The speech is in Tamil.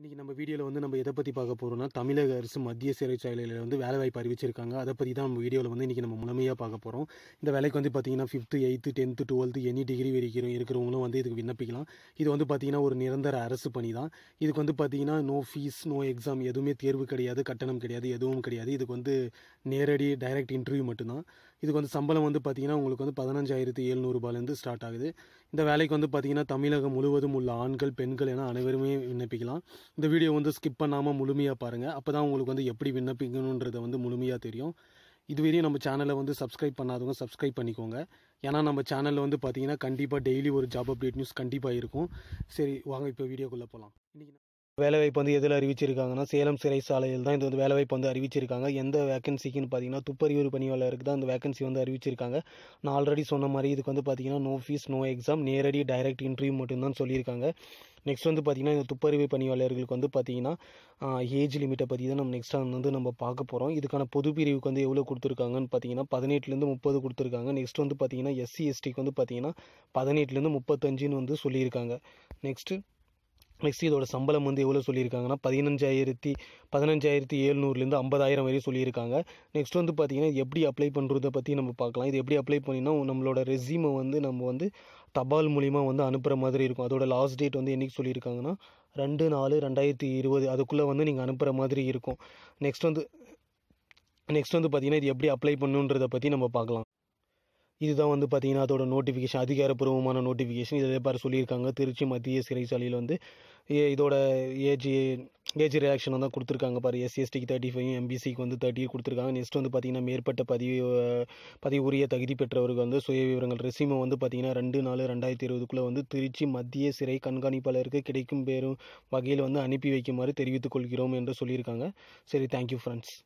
இன்றைக்கி நம்ம வீடியோவில் வந்து நம்ம எதை பற்றி பார்க்க போகிறோம்னா தமிழக அரசு மத்திய சிறைச்சாலையில் வந்து வேலைவாய்ப்பு அறிவிச்சிருக்காங்க அதை பற்றி தான் நம்ம வீடியோவில் வந்து இன்றைக்கி நம்ம முழுமையாக பார்க்க போகிறோம் இந்த வேலைக்கு வந்து பார்த்திங்கன்னா fifth eighth tenth twelfth any degree வரைக்கும் இருக்கிறவங்களும் வந்து இதுக்கு விண்ணப்பிக்கலாம் இது வந்து பார்த்திங்கன்னா ஒரு நிரந்தர அரசு பணி தான் இதுக்கு வந்து பார்த்திங்கன்னா நோ ஃபீஸ் நோ எக்ஸாம் எதுவுமே தேர்வு கிடையாது கட்டணம் கிடையாது எதுவும் கிடையாது இதுக்கு வந்து நேரடி டைரக்ட் இன்டர்வியூ மட்டும்தான் இதுக்கு வந்து சம்பளம் வந்து பார்த்திங்கன்னா உங்களுக்கு வந்து பதினஞ்சாயிரத்தி எழுநூறுபாலேருந்து ஸ்டார்ட் ஆகுது இந்த வேலைக்கு வந்து பார்த்திங்கன்னா தமிழகம் முழுவதும் உள்ள ஆண்கள் பெண்கள் என அனைவருமே விண்ணப்பிக்கலாம் இந்த வீடியோ வந்து ஸ்கிப் பண்ணாமல் முழுமையாக பாருங்கள் அப்போ தான் உங்களுக்கு வந்து எப்படி விண்ணப்பிக்கணுன்றதை வந்து முழுமையாக தெரியும் இதுவரையும் நம்ம சேனலை வந்து சப்ஸ்கிரைப் பண்ணாதவங்க சப்ஸ்கிரைப் பண்ணிக்கோங்க ஏன்னா நம்ம சேனலில் வந்து பார்த்திங்கன்னா கண்டிப்பாக டெய்லி ஒரு ஜாப் அப்டேட் நியூஸ் கண்டிப்பாக இருக்கும் சரி வாங்க இப்போ வீடியோக்குள்ளே போகலாம் இன்றைக்கி வேலைவாய்ப்பு வந்து எதில் அறிவிச்சிருக்காங்கன்னா சேலம் சிறை சாலையில் தான் இது வந்து வேலைவாய்ப்பு வந்து அறிவிச்சிருக்காங்க எந்த வேகன்சிக்குன்னு பார்த்தீங்கன்னா துப்பறிவு பணியாளருக்கு தான் அந்த வேக்கன்சி வந்து அறிவிச்சிருக்காங்க நான் ஆல்ரெடி சொன்ன மாதிரி இதுக்கு வந்து பார்த்தீங்கன்னா நோ ஃபீஸ் நோ எக்ஸாம் நேரடி டைரக்ட் இன்டர்வியூ மட்டும்தான் சொல்லியிருக்காங்க நெக்ஸ்ட் வந்து பார்த்திங்கன்னா இந்த துப்பறிவு பணியாளர்களுக்கு வந்து பார்த்திங்கன்னா ஏஜ் லிமிட்டை பற்றி தான் நம்ம நெக்ஸ்ட்டாக வந்து நம்ம பார்க்க போகிறோம் இதுக்கான பொது பிரிவுக்கு வந்து எவ்வளோ கொடுத்துருக்காங்கன்னு பார்த்தீங்கன்னா பதினெட்டுலேருந்து முப்பது கொடுத்துருக்காங்க நெக்ஸ்ட் வந்து பார்த்திங்கன்னா எஸ்சி எஸ்டிக்கு வந்து பார்த்திங்கன்னா பதினெட்டுலேருந்து முப்பத்தஞ்சுன்னு வந்து சொல்லியிருக்காங்க நெக்ஸ்ட்டு நெக்ஸ்ட் இதோட சம்பளம் வந்து எவ்வளோ சொல்லியிருக்காங்கன்னா பதினஞ்சாயிரத்தி பதினஞ்சாயிரத்தி ஏழ்நூறுலேருந்து ஐம்பதாயிரம் வரையும் சொல்லியிருக்காங்க நெக்ஸ்ட் வந்து பார்த்திங்கன்னா எப்படி அப்ளை பண்ணுறதை பற்றி நம்ம பார்க்கலாம் இது எப்படி அப்ளை பண்ணினா நம்மளோட ரெசியூமை வந்து நம்ம வந்து தபால் மூலிமா வந்து அனுப்புகிற மாதிரி இருக்கும் அதோட லாஸ்ட் டேட் வந்து என்றைக்கு சொல்லியிருக்காங்கன்னா ரெண்டு நாலு ரெண்டாயிரத்தி இருபது அதுக்குள்ளே வந்து நீங்கள் அனுப்புகிற மாதிரி இருக்கும் நெக்ஸ்ட் வந்து நெக்ஸ்ட் வந்து பார்த்திங்கன்னா இது எப்படி அப்ளை பண்ணுன்றதை பற்றி நம்ம பார்க்கலாம் இதுதான் வந்து பார்த்திங்கன்னா அதோட நோட்டிஃபிகேஷன் அதிகாரப்பூர்வமான நோட்டிஃபிகேஷன் இதை பாரு சொல்லியிருக்காங்க திருச்சி மத்திய சிறைச்சாலையில் வந்து இதோட ஏஜி ஏஜ் ரியாக்ஷன் வந்து கொடுத்துருக்காங்க பாரு எஸ்சி எஸ்டிக்கு தேர்ட்டி ஃபைவ் எம்பிசிக்கு வந்து தேர்ட்டி கொடுத்துருக்காங்க நெக்ஸ்ட் வந்து பார்த்திங்கன்னா மேற்பட்ட பதிவு பதிவு உரிய தகுதி பெற்றவர்கள் வந்து சுய விவரங்கள் ரெசிமோ வந்து பார்த்திங்கன்னா ரெண்டு நாலு ரெண்டாயிரத்தி இருபதுக்குள்ளே வந்து திருச்சி மத்திய சிறை கண்காணிப்பாளருக்கு கிடைக்கும் பெறும் வகையில் வந்து அனுப்பி வைக்குமாறு தெரிவித்துக் கொள்கிறோம் என்று சொல்லியிருக்காங்க சரி தேங்க்யூ ஃப்ரெண்ட்ஸ்